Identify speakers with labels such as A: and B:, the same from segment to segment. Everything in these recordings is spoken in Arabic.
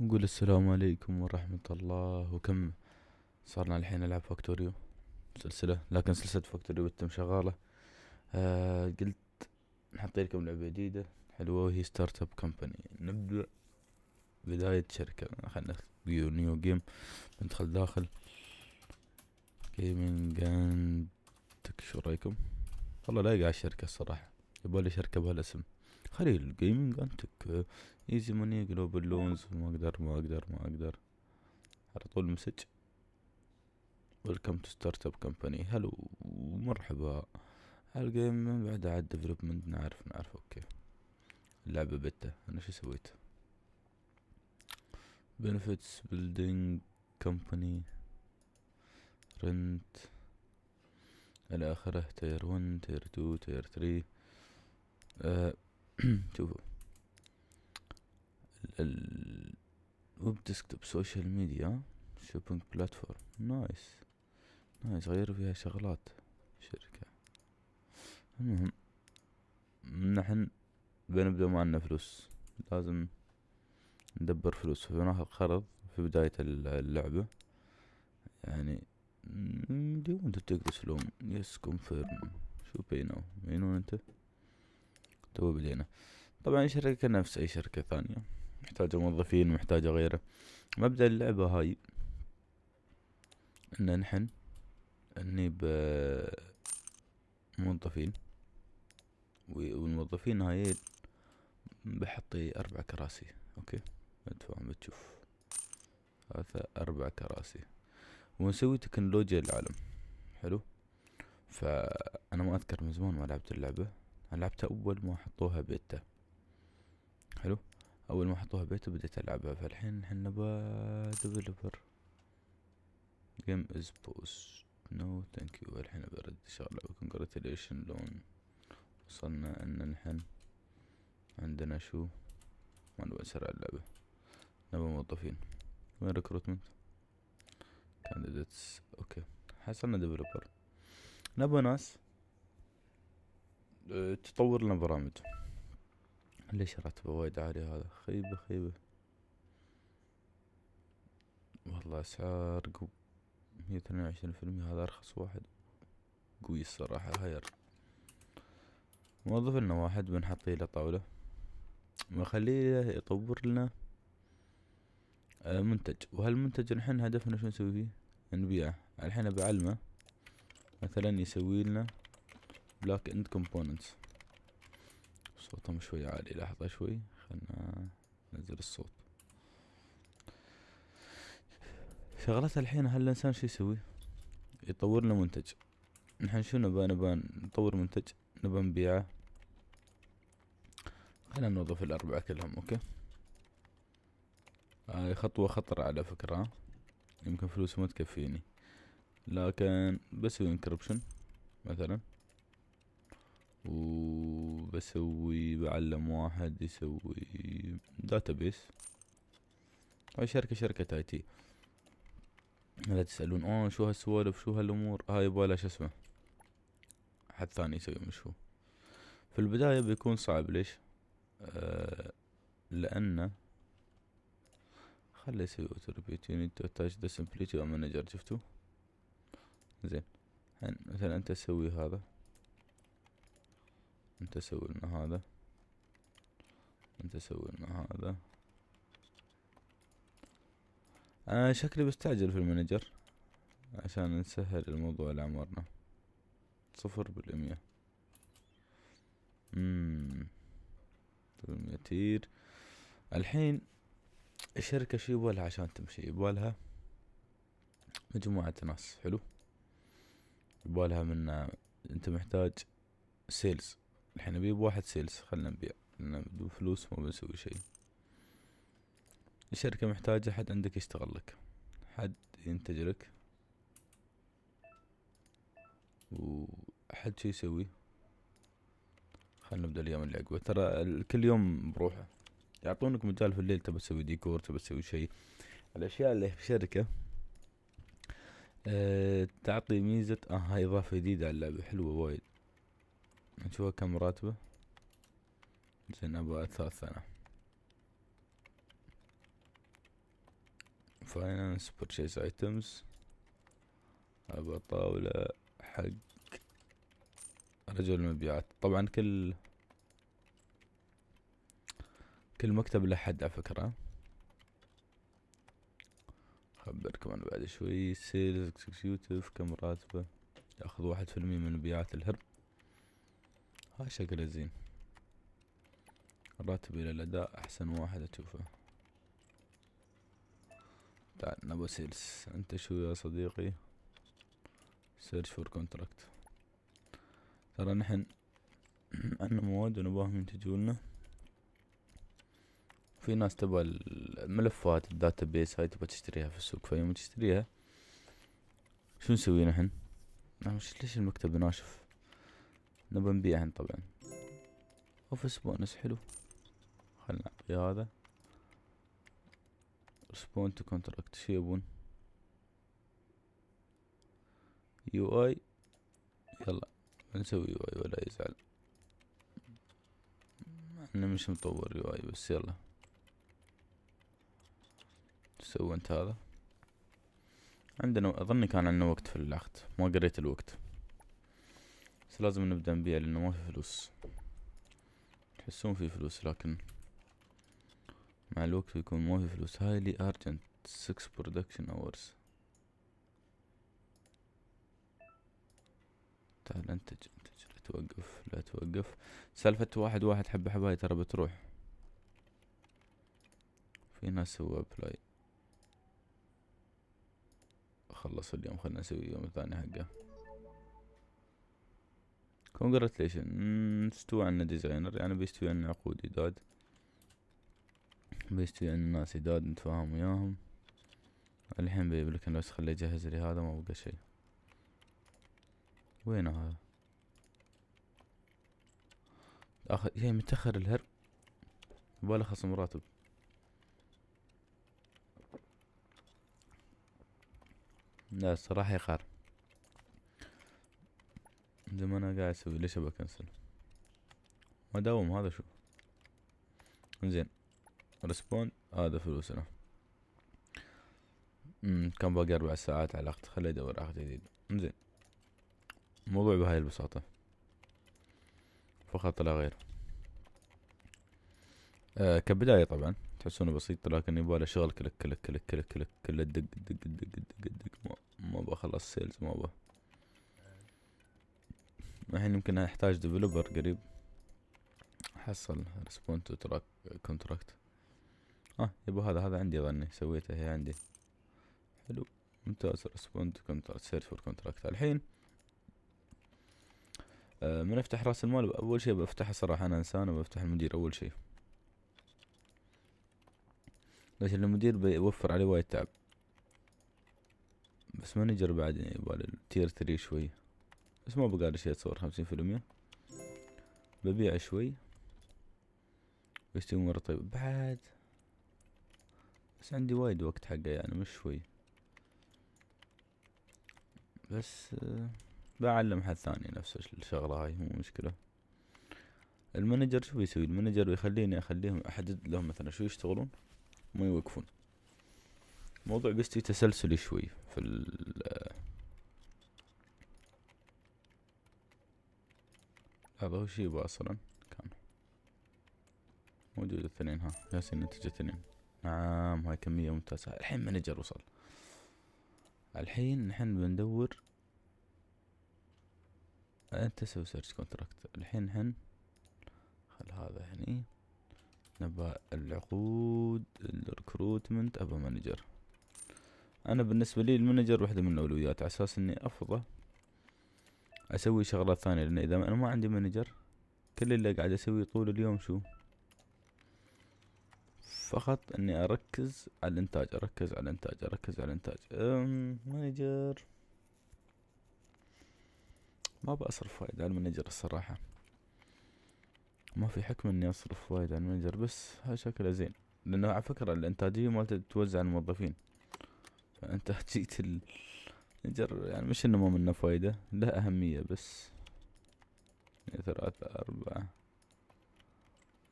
A: نقول السلام عليكم ورحمة الله وكم صارنا الحين نلعب فاكتوريو سلسلة لكن سلسلة فاكتوريو بتم شغالة آه قلت نحط لكم لعبة جديدة حلوة وهي ستارت اب كمباني نبدأ بداية شركة خلنا نيو نيو جيم ندخل داخل جيمنج اند شو رايكم والله لايق على الشركة الصراحة يبالي شركة بهالاسم خلي الجيمنج انتك ايزي ماني جلوبال لونز ما اقدر ما اقدر ما اقدر على طول مسج ويلكم تو ستارت اب كمباني هلو مرحبا هالجيم من بعد عاد ديفلوبمنت نعرف نعرف اوكي اللعبة بتا انا شو سويت بنفتس بيلدينج كمباني رنت الى اخره تير 1 تير 2 تير 3 شوفوا الويب ديسكتوب سوشيال ميديا شوبينج بلاتفورم نايس نايس غيروا فيها شغلات شركة المهم نحن بنبدأ ما عندنا فلوس لازم ندبر فلوس فبناخذ قرض في بداية اللعبة يعني دي انت تقدر تسلم يس كونفيرم شو بينو بينو انت تو بدينا طبعا الشركة نفس أي شركة ثانية محتاجة موظفين محتاجة غيره مبدأ اللعبة هاي إن نحن نجيب موظفين والموظفين هاي بحطي أربع كراسي أوكي مدفوع بتشوف هذا أربع كراسي ونسوي تكنولوجيا للعالم حلو فأنا ما أذكر من زمان ما لعبت اللعبة لعبتها أول ما حطوها بيتا حلو أول ما حطوها بيتا بديت ألعبها فالحين حنا با ديفلوبر جيم از بوست نو ثانك يو الحين برد شغلة وكونجراتيليشن لون وصلنا ان نحن عندنا شو ما نبغى نسرع اللعبة نبغى موظفين وين ريكروتمنت كانديديتس اوكي حصلنا ديفلوبر نبغى ناس أه، تطور لنا برامج ليش راتبه وايد عالي هذا خيبة خيبة والله اسعار قو مية وعشرين في المية هذا ارخص واحد قوي الصراحة هاير موظف لنا واحد بنحطه له طاولة بخليه يطور لنا أه، منتج وهالمنتج نحن هدفنا شو نسوي فيه نبيعه الحين بعلمه مثلا يسوي لنا بلاك اند كومبوننتس صوتهم شوي عالي لحظة شوي خلنا ننزل الصوت شغلتها الحين هالإنسان شو يسوي يطور لنا منتج نحن شو نبى نبى نطور منتج نبى نبيعه خلينا نوظف الأربعة كلهم أوكي هاي خطوة خطرة على فكرة يمكن فلوسه ما تكفيني لكن بسوي انكربشن مثلا وبسوي بعلم واحد يسوي داتابيس هاي شركة شركة اي تي لا تسألون اوه شو هالسوالف شو هالامور هاي يبغى شو اسمه حد ثاني يسوي مشو في البداية بيكون صعب ليش آه لأنه خلي يسوي اوتو ريبيت يو نيد تو اتاش ذا سمبليتي مانجر شفتوا زين مثلا انت تسوي هذا انت سوي لنا هذا انت سوي لنا هذا انا شكلي بستعجل في المانجر عشان نسهل الموضوع لعمرنا صفر بالمية امم بالميتير الحين الشركة شو يبالها عشان تمشي يبالها مجموعة ناس حلو يبالها من انت محتاج سيلز الحين نبيع واحد سيلز خلنا نبيع لأن بدون فلوس ما بنسوي شيء الشركة محتاجة حد عندك يشتغل لك حد ينتج لك وحد شي يسوي خلنا نبدأ اليوم اللي عقبه ترى كل يوم بروحه يعطونك مجال في الليل تبى تسوي ديكور تبى تسوي شيء الأشياء اللي في شركه أه تعطي ميزة اه هاي إضافة جديدة على اللعبة حلوة وايد نشوف كم راتبه زين ابغى ثلاث سنة فاينانس بيرشيز ايتمز ابغى طاولة حق رجل المبيعات طبعا كل كل مكتب له حد على فكرة خبركم انا بعد شوي سيلز اكسكيوتيف كم راتبه ياخذ واحد في المية من مبيعات الهرب هاي شكله زين راتب الى الاداء احسن واحد اشوفه تعال نبو سيلز انت شو يا صديقي سيرش فور كونتراكت ترى نحن عنا مواد ونباهم ينتجوا لنا في ناس تبغى الملفات الداتا بيس هاي تبغى تشتريها في السوق فيوم تشتريها شو نسوي نحن؟ نعم ليش المكتب ناشف نبى نبيعهن طبعا اوفيس بونس حلو خلنا نعطي هذا سبون تو كونتراكت شو يبون يو اي يلا بنسوي يو اي ولا يزعل انا مش مطور يو اي بس يلا سوي انت هذا عندنا اظن كان عندنا وقت في العقد ما قريت الوقت بس لازم نبدأ نبيع لأنه ما في فلوس تحسون في فلوس لكن مع الوقت يكون ما في فلوس هاي لي أرجنت 6 برودكشن أورز تعال انتج انتج لا توقف لا توقف سالفة واحد واحد حبة حباية ترى بتروح في ناس سووا ابلاي خلص اليوم خلنا نسوي يوم ثاني حقه كونجراتليشن استوى عنا ديزاينر يعني بيستوي عنا عقود إداد بيستوي عنا ناس إداد نتفاهم وياهم الحين بيبلك لو خلي جهز لي هذا ما بقى شي وين هذا اخ هي متأخر الهر بلا خصم راتب لا الصراحة يقهر زي ما انا قاعد اسوي ليش ابى اكنسل ما داوم هذا شو زين ريسبون هذا فلوسنا كان باقي اربع ساعات على الاخت خلي ادور عقد جديد زين الموضوع بهاي البساطة فقط لا غير آه كبداية طبعا تحسونه بسيط لكن يبغى شغل كلك كلك كلك كلك كلك كلك دق دق دق دق دق ما, ما بخلص سيلز ما بخلص الحين يمكن احتاج ديفلوبر قريب حصل ريسبون تو تراك كونتراكت اه يبو هذا هذا عندي ظني سويته هي عندي حلو ممتاز ريسبون تو كونتراكت سيرش فور كونتراكت الحين آه من افتح راس المال اول شيء بفتح صراحة انا انسان وبفتح المدير اول شيء لكن المدير بيوفر عليه وايد تعب بس مانجر بعد يعني يبغى التير ثري شوي بس ما بقالي شيء اتصور خمسين في المية ببيع شوي بشتري مرة طيب بعد بس عندي وايد وقت حقه يعني مش شوي بس آه، بعلم حد ثاني نفس الشغلة هاي مو مشكلة المانجر شو بيسوي المانجر بيخليني اخليهم احدد لهم مثلا شو يشتغلون ما يوقفون موضوع قصتي تسلسلي شوي في هذا هو شيبا أصلا كان موجود اثنين ها ياسين نتيجة اثنين نعم هاي كمية ممتازة الحين مانجر وصل الحين نحن بندور انت تسوي سيرش كونتراكت الحين نحن خل هذا هني نبى العقود الركروتمنت ابى مانجر انا بالنسبة لي المانجر واحدة من الاولويات على اساس اني افضل اسوي شغلات ثانية لان اذا انا ما عندي مانجر كل اللي قاعد اسويه طول اليوم شو فقط اني اركز على الانتاج اركز على الانتاج اركز على الانتاج مانجر ما بصرف فايدة على المانجر الصراحة ما في حكم اني اصرف فايدة على المانجر بس هذا شكله زين لانه على فكرة الانتاجية مالته تتوزع على الموظفين فانت جيت ال... نجر يعني مش انه ما منه فايدة له اهمية بس ثلاثة اربعة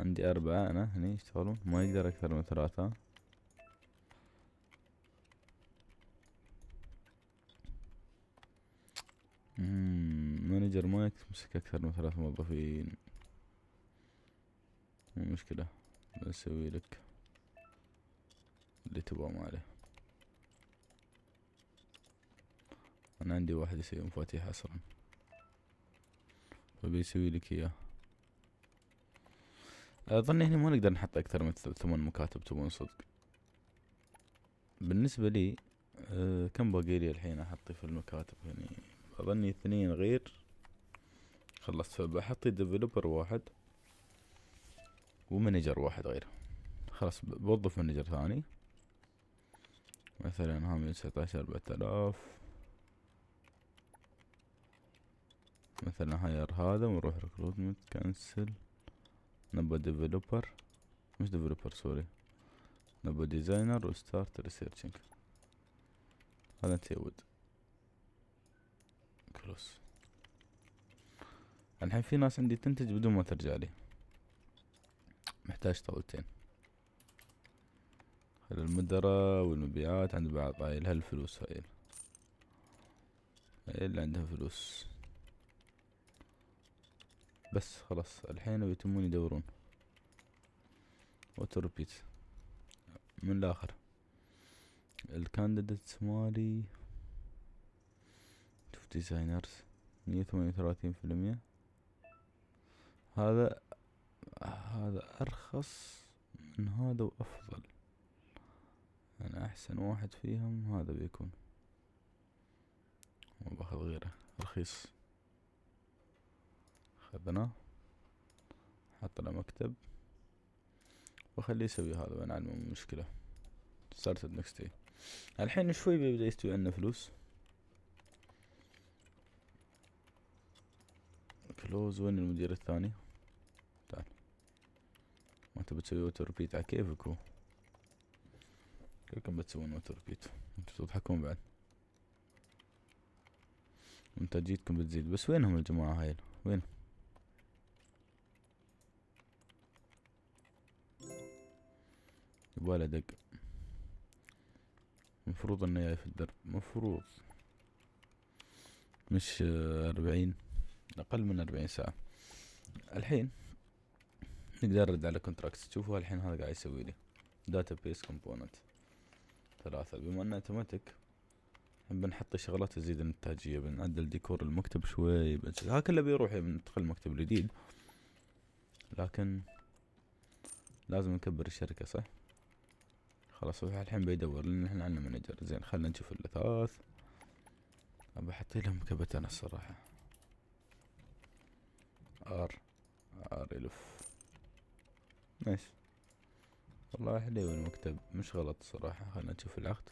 A: عندي اربعة انا هني يشتغلون ما يقدر اكثر من ثلاثة مانجر ما يمسك اكثر من ثلاث موظفين مو مشكلة بسوي لك اللي تبغى ما عليه أنا عندي واحد طيب يسوي مفاتيح أصلا فبيسوي لك إياه أظن هنا ما نقدر نحط أكثر من ثمان مكاتب تبون صدق بالنسبة لي أه كم باقي لي الحين أحطي في المكاتب يعني أظني اثنين غير خلصت فبحطي ديفلوبر واحد ومانجر واحد غير خلاص بوظف مانجر ثاني مثلا هامي تسعة عشر أربعة آلاف مثلا هاير هذا ونروح ريكروتمنت كنسل نبى ديفلوبر مش ديفلوبر سوري نبى ديزاينر وستارت ريسيرشنج هذا تيود كلوس الحين في ناس عندي تنتج بدون ما ترجع لي محتاج طاولتين خلي المدرة والمبيعات عند بعض هاي لها الفلوس هاي اللي عندها فلوس بس خلاص الحين بيتمون يدورون اوتو ريبيت من الاخر الكانديديتس مالي شوف ديزاينرز مية ثمانية وثلاثين في المية هذا هذا ارخص من هذا وافضل انا يعني احسن واحد فيهم هذا بيكون ما باخذ غيره رخيص خربناه حطنا مكتب وخليه يسوي هذا وين علمه من مشكلة صارت next day الحين شوي بيبدأ يستوي عندنا فلوس كلوز وين المدير الثاني تعال ما تبي تسوي ووتر ريبيت على كيفك هو كلكم بتسوون ووتر ريبيت انتو تضحكون بعد انت جيتكم بتزيد بس وينهم الجماعة هاي وين يبغى دق مفروض انه جاي في الدرب مفروض مش أربعين أقل من أربعين ساعة الحين نقدر نرد على كونتراكتس تشوفوا الحين هذا قاعد يسوي لي داتا بيس كومبوننت ثلاثة بما انه اوتوماتيك بنحط شغلات تزيد الانتاجية بنعدل ديكور المكتب شوي ها كله بيروح بندخل المكتب الجديد لكن لازم نكبر الشركة صح خلاص هو الحين بيدور لان احنا عندنا مانجر زين خلنا نشوف الاثاث ابى احط لهم كبتنا الصراحة ار ار الف ماشي والله حلو المكتب مش غلط صراحة خلنا نشوف العقد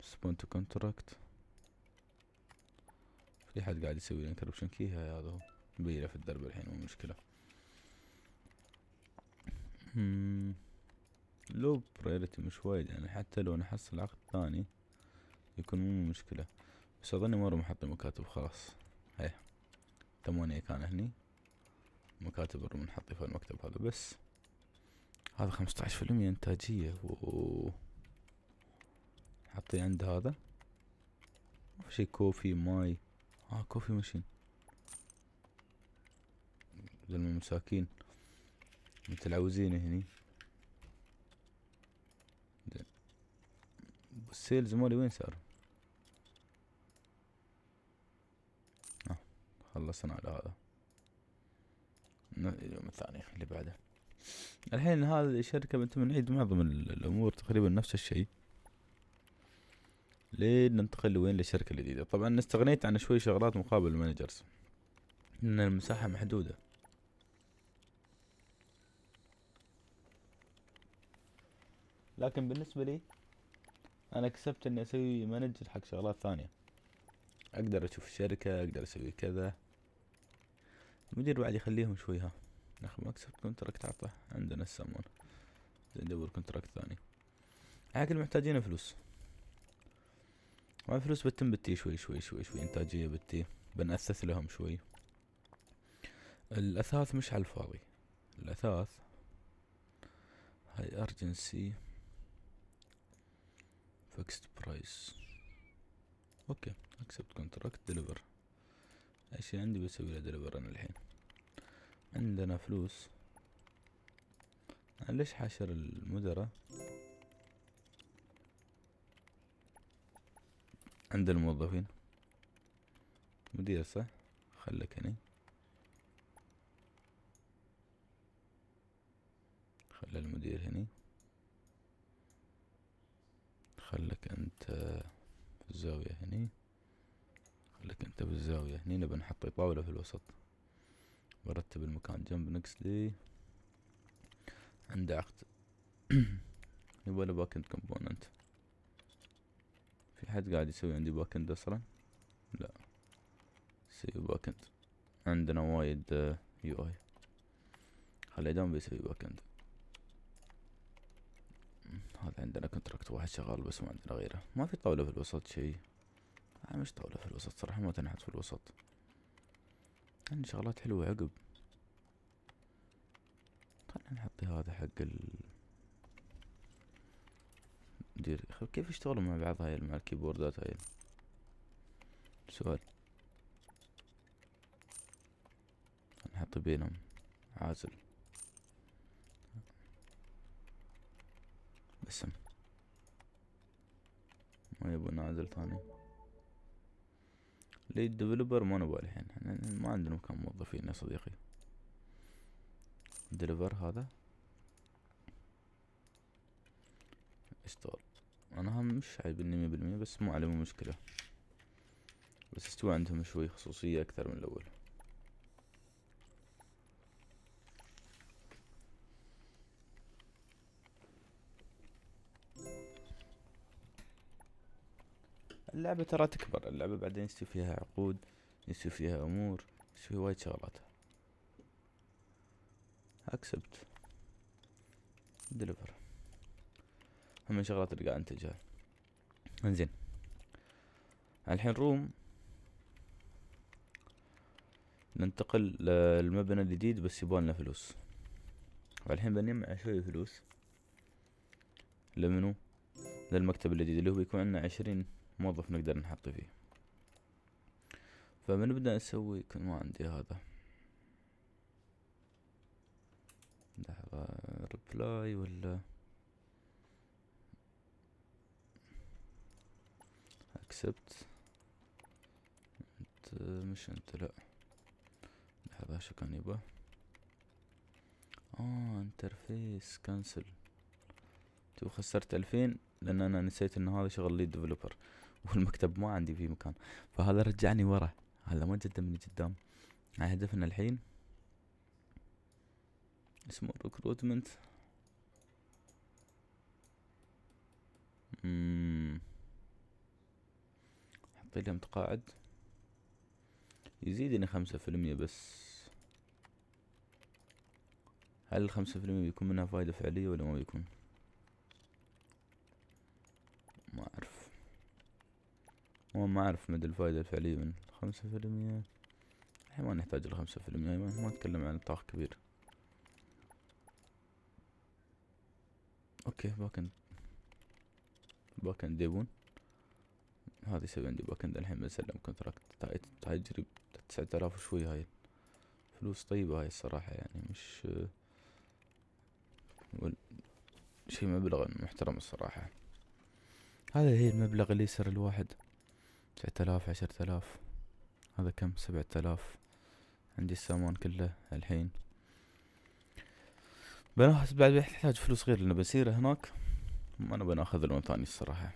A: سبون تو كونتراكت في حد قاعد يسوي انكربشن كي هاي هذا هو بيله في الدرب الحين مو مشكلة hmm. لو برايورتي مش وايد يعني حتى لو نحصل عقد ثاني يكون مو مشكلة بس أظني مرة محط مكاتب خلاص هي ثمانية كان هني مكاتب الروم نحطي في المكتب هذا بس هذا خمسة عشر في المية إنتاجية و حطي عند هذا ما شي كوفي ماي آه كوفي ماشين زلمة المساكين متلعوزين هني السيلز مالي وين صار آه. خلصنا على هذا اليوم الثاني اللي بعده الحين هذه الشركة بنت بنعيد معظم الأمور تقريبا نفس الشيء ليه ننتقل وين للشركة الجديدة طبعا استغنيت عن شوي شغلات مقابل المانجرز إن المساحة محدودة لكن بالنسبة لي انا كسبت اني اسوي مانجر حق شغلات ثانية اقدر اشوف الشركة اقدر اسوي كذا المدير بعد يخليهم شوي ها ما كسبت كونتراكت عطه عندنا السمون زين ندور كونتراكت ثاني لكن محتاجين فلوس مع الفلوس بتم بالتي شوي شوي شوي شوي انتاجية بالتي بنأسس لهم شوي الاثاث مش على الفاضي الاثاث هاي ارجنسي فيكست برايس اوكي اكسبت كونتراكت ديليفر ايش عندي بسوي له ديليفر انا الحين عندنا فلوس انا ليش حاشر المدراء عند الموظفين مدير صح خلك هني خلى المدير هني خلك انت في الزاوية هني خلك انت بالزاوية هني نبى نحط طاولة في الوسط برتب المكان جنب نكسلي عند عقد يبغى له باكند كومبوننت في حد قاعد يسوي عندي باكند اصلا لا سيو باكند عندنا وايد يو آه، اي خلي دام بيسوي باكند هذا عندنا كنتراكت واحد شغال بس ما عندنا غيره ما في طاولة في الوسط شي آه مش طاولة في الوسط صراحة ما تنحت في الوسط عندي شغلات حلوة عقب خلنا نحط هذا حق ال دير كيف يشتغلوا مع بعض هاي مع الكيبوردات هاي سؤال نحط بينهم عازل ما يبون نازل ثاني ليد ديفلوبر ما نبغى الحين ما عندنا مكان موظفين يا صديقي ديليفر هذا استور انا هم مش عايبني مية بالمية بس مو عليه مشكلة بس استوى عندهم شوي خصوصية اكثر من الاول اللعبة ترى تكبر اللعبة بعدين يصير فيها عقود يصير فيها امور يصير فيها وايد شغلات اكسبت دليفر هم الشغلات اللي قاعد انتجها انزين الحين روم ننتقل للمبنى الجديد بس يبالنا فلوس فالحين بنجمع شوية فلوس لمنو للمكتب الجديد اللي هو بيكون عندنا عشرين موظف نقدر نحط فيه فبنبدأ نسوي كل ما عندي هذا لحظة ريبلاي ولا اكسبت انت مش انت لا لحظة شو كان يبا اه انترفيس كنسل تو خسرت الفين لان انا نسيت ان هذا شغل لي ديفلوبر والمكتب ما عندي فيه مكان فهذا رجعني ورا هذا ما جدمني قدام يعني هدفنا الحين اسمه ريكروتمنت حطي لي متقاعد يزيدني خمسة في المية بس هل الخمسة في المية بيكون منها فايدة فعلية ولا ما بيكون ما أعرف هو ما اعرف مدى الفايدة الفعلية من خمسة في المية إيه، ما نحتاج لخمسة في المية ما نتكلم عن نطاق كبير اوكي باكن باكن ديبون هذي سوي عندي باكن الحين بسلم كونتراكت تجري تسعة آلاف وشوي هاي فلوس طيبة هاي الصراحة يعني مش شي مبلغ محترم الصراحة هذا هي المبلغ اللي يسر الواحد تسعة آلاف عشرة آلاف هذا كم سبعة آلاف عندي السامون كله الحين بناخذ بعد بحتاج فلوس غير لأنه بسير هناك ما أنا بناخذ لون ثاني الصراحة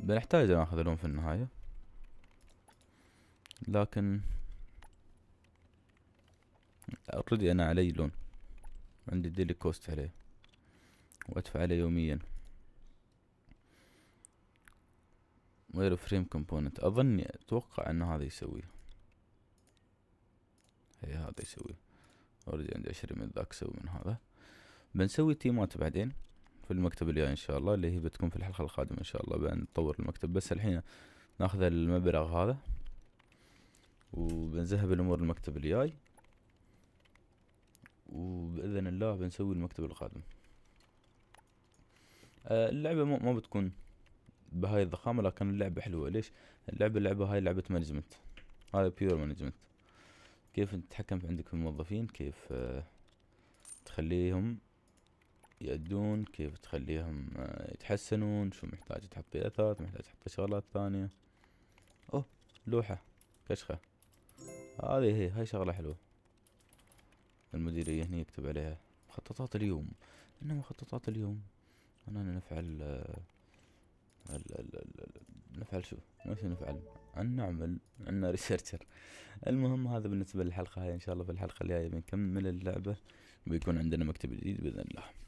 A: بنحتاج ناخذ لون في النهاية لكن اوريدي أنا علي لون عندي ديلي كوست عليه وأدفع عليه يوميا وير فريم كومبوننت اظن اتوقع ان هذا يسويه هي هذا يسويه اوريدي عندي عشرين من ذاك سوي من هذا بنسوي تيمات بعدين في المكتب الجاي ان شاء الله اللي هي بتكون في الحلقه القادمه ان شاء الله بنطور المكتب بس الحين ناخذ المبلغ هذا وبنذهب الامور المكتب الجاي وباذن الله بنسوي المكتب القادم آه، اللعبه مو بتكون بهاي الضخامه لكن اللعبه حلوه ليش اللعبه اللعبه هاي لعبه مانجمنت هذا بيور مانجمنت كيف تتحكم عندك في الموظفين كيف آه، تخليهم يأدون كيف تخليهم آه، يتحسنون شو محتاج تحط اثاث محتاج تحط شغلات ثانية اوه لوحة كشخة هذه هي هاي شغلة حلوة المديرية هني يكتب عليها مخططات اليوم ان مخططات اليوم اننا نفعل آه، نفعل شو وش نفعل أن نعمل عنا ريسيرشر المهم هذا بالنسبة للحلقة هاي إن شاء الله في الحلقة الجاية بنكمل اللعبة بيكون عندنا مكتب جديد بإذن الله